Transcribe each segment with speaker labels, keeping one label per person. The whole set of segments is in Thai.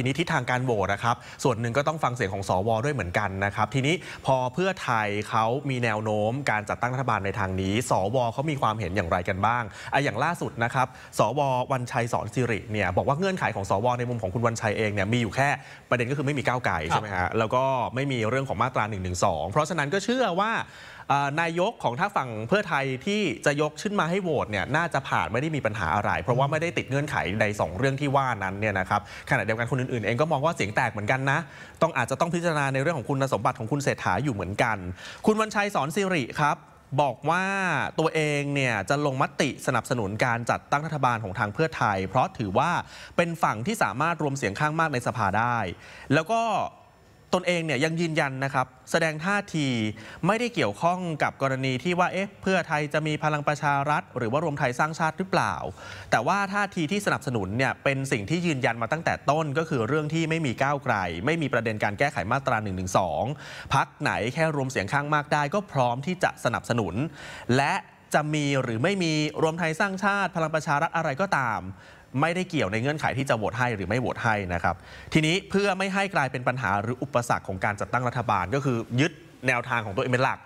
Speaker 1: ทีนี้ทิศทางการโหวตนะครับ ส่วนหนึ่งก็ต้องฟังเสียงของสวด้วยเหมือนกันนะครับ ทีนี้พอเพื่อไทยเขามีแนวโน้มการจัดตั้งรัฐบาลในทางนี้ สวเขามีความเห็นอย่างไรกันบ้างไออย่างล่าสุดนะครับ สววันชัยสอนสิริเนี่ยบอกว่าเงื่อนไขของสวในมุมของคุณวันชัยเองเนี่ยมีอยู่แค่ ประเด็นก็คือไม่มีก้าวไก่ใช่ไหมฮะแล้วก็ไม่มีเรื่องของมาตรา1นึเพราะฉะนั้นก็เชื่อว่านายกของท้งฝั่งเพื่อไทยที่จะยกขึ้นมาให้โหวตเนี่ยน่าจะผ่านไม่ได้มีปัญหาอะไร เพราะว่าไม่ได้ติดเงื่อนไขใน2เรื่องที่ว่านั้นเนี่ยนะครับขณะเดียวกันคนอื่นๆเองก็มองว่าเสียงแตกเหมือนกันนะ ต้องอาจจะต้องพิจารณาในเรื่องของคุณสมบัติของคุณเศรษฐาอยู่เหมือนกัน คุณวันชัยสอนสิริครับบอกว่าตัวเองเนี่ยจะลงมติสนับสนุนการจัดตั้งรัฐบาลของทางเพื่อไทย เพราะถือว่าเป็นฝั่งที่สามารถรวมเสียงข้างมากในสภาได้ แล้วก็ตนเองเนี่ยยังยืนยันนะครับแสดงท่าทีไม่ได้เกี่ยวข้องกับกรณีที่ว่าเอ๊ะเพื่อไทยจะมีพลังประชารัฐ หรือว่ารวมไทยสร้างชาติหรือเปล่า แต่ว่าท่าทีที่สนับสนุนเนี่ยเป็นสิ่งที่ยืนยันมาตั้งแต่ต้นก็คือเรื่องที่ไม่มีก้าวไกล ไม่มีประเด็นการแก้ไขมาตรา1นึพักไหนแค่รวมเสียงข้างมากได้ก็พร้อมที่จะสนับสนุน และจะมีหรือไม่มีรวมไทยสร้างชาติพลังประชารัฐอะไรก็ตามไม่ได้เกี่ยวในเงื่อนไขที่จะโหวตให้หรือไม่โหวตให้นะครับ ทีนี้เพื่อไม่ให้กลายเป็นปัญหาหรืออุปสรรคของการจัดตั้งรัฐบาลก็คือยึดแนวทางของตัวเองเป็นหลัก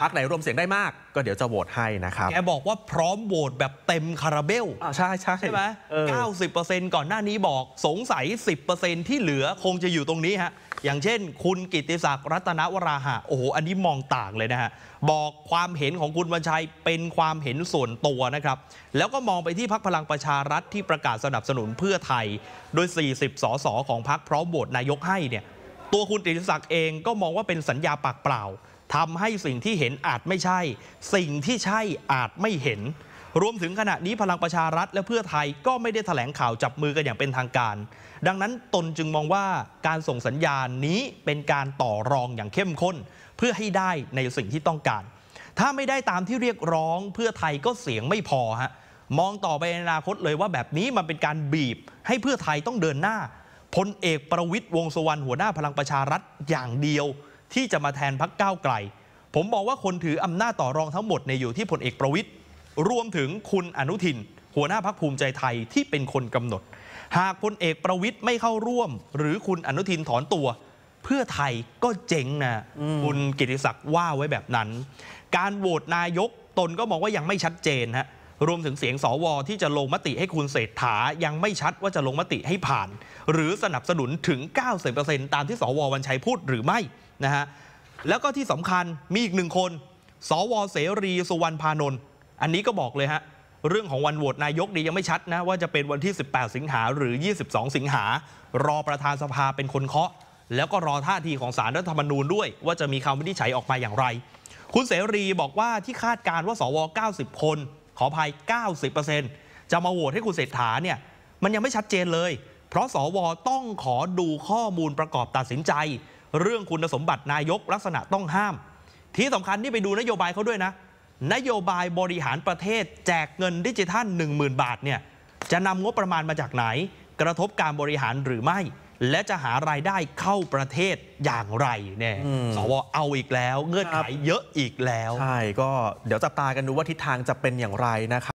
Speaker 1: พักไหนรวมเสียงได้มากก็เดี๋ยวจะโหวตให้นะครับ แกบอกว่าพร้อมโหวตแบบเต็มคาราเบลใช่ใช่ใช่ไหมเก้าสิบเปอร์เซ็นต์ก่อนหน้านี้บอกสงสัยสิบเปอร์เซ็นต์ที่เหลือคงจะอยู่ตรงนี้ฮะ อย่างเช่นคุณกิติศักดิ์รัตนวราหะ โอ้โห อันนี้มองต่างเลยนะฮะ บอกความเห็นของคุณวันชัยเป็นความเห็นส่วนตัวนะครับ แล้วก็มองไปที่พักพลังประชารัฐที่ประกาศสนับสนุนเพื่อไทยโดย40สสของพักพร้อมโหวตนายกให้เนี่ยตัวคุณติศักดิ์เองก็มองว่าเป็นสัญญาปากเปล่าทำให้สิ่งที่เห็นอาจไม่ใช่ สิ่งที่ใช่อาจไม่เห็น รวมถึงขณะนี้พลังประชารัฐ และเพื่อไทยก็ไม่ได้แถลงข่าวจับมือกันอย่างเป็นทางการ ดังนั้นตนจึงมองว่าการส่งสัญญาณนี้เป็นการต่อรองอย่างเข้มข้น เพื่อให้ได้ในสิ่งที่ต้องการ ถ้าไม่ได้ตามที่เรียกร้องเพื่อไทยก็เสียงไม่พอฮะมองต่อไปในอนาคตเลยว่าแบบนี้มันเป็นการบีบ ให้เพื่อไทยต้องเดินหน้าพลเอกประวิทย์วงสุวรรณหัวหน้าพลังประชารัฐอย่างเดียวที่จะมาแทนพักก้าวไกล ผมบอกว่าคนถืออำนาจต่อรองทั้งหมดในอยู่ที่พลเอกประวิทย์รวมถึงคุณอนุทินหัวหน้าพักภูมิใจไทยที่เป็นคนกำหนด หากพลเอกประวิทย์ไม่เข้าร่วม หรือคุณอนุทินถอนตัว เพื่อไทยก็เจ๊งนะคุณกิติศักดิ์ว่าไว้แบบนั้น การโหวตนายกตนก็มองว่ายังไม่ชัดเจนฮะรวมถึงเสียงสวที่จะลงมติให้คุณเศรษฐายังไม่ชัดว่าจะลงมติให้ผ่าน หรือสนับสนุนถึง90%ตามที่สววันชัยพูดหรือไม่นะฮะแล้วก็ที่สำคัญมีอีกหนึ่งคน สวเสรีสุวรรณพานนท์อันนี้ก็บอกเลยฮะเรื่องของวันโหวตนายกดียังไม่ชัดนะว่าจะเป็นวันที่ 18 สิงหาหรือ 22 สิงหารอประธานสภาเป็นคนเคาะแล้วก็รอท่าทีของสารรัฐธรรมนูญด้วย ว่าจะมีคำวินิจฉัยออกมาอย่างไรคุณเสรีบอกว่าที่คาดการว่าสว90คนขออภัย90%จะมาโหวตให้คุณเศรษฐาเนี่ยมันยังไม่ชัดเจนเลย เพราะสวต้องขอดูข้อมูลประกอบตัดสินใจ เรื่องคุณสมบัตินายก ลักษณะต้องห้าม ที่สำคัญ นี่ไปดูนโยบายเขาด้วยนะ นโยบายบริหารประเทศ แจกเงินดิจิทัล 10,000 บาทเนี่ยจะนำงบประมาณมาจากไหน กระทบการบริหารหรือไม่และจะหารายได้เข้าประเทศอย่างไรเนี่ย สวเอาอีกแล้ว เงื่อนไขเยอะอีกแล้ว ใช่ ก็เดี๋ยวจับตากันดูว่าทิศทางจะเป็นอย่างไรนะครับ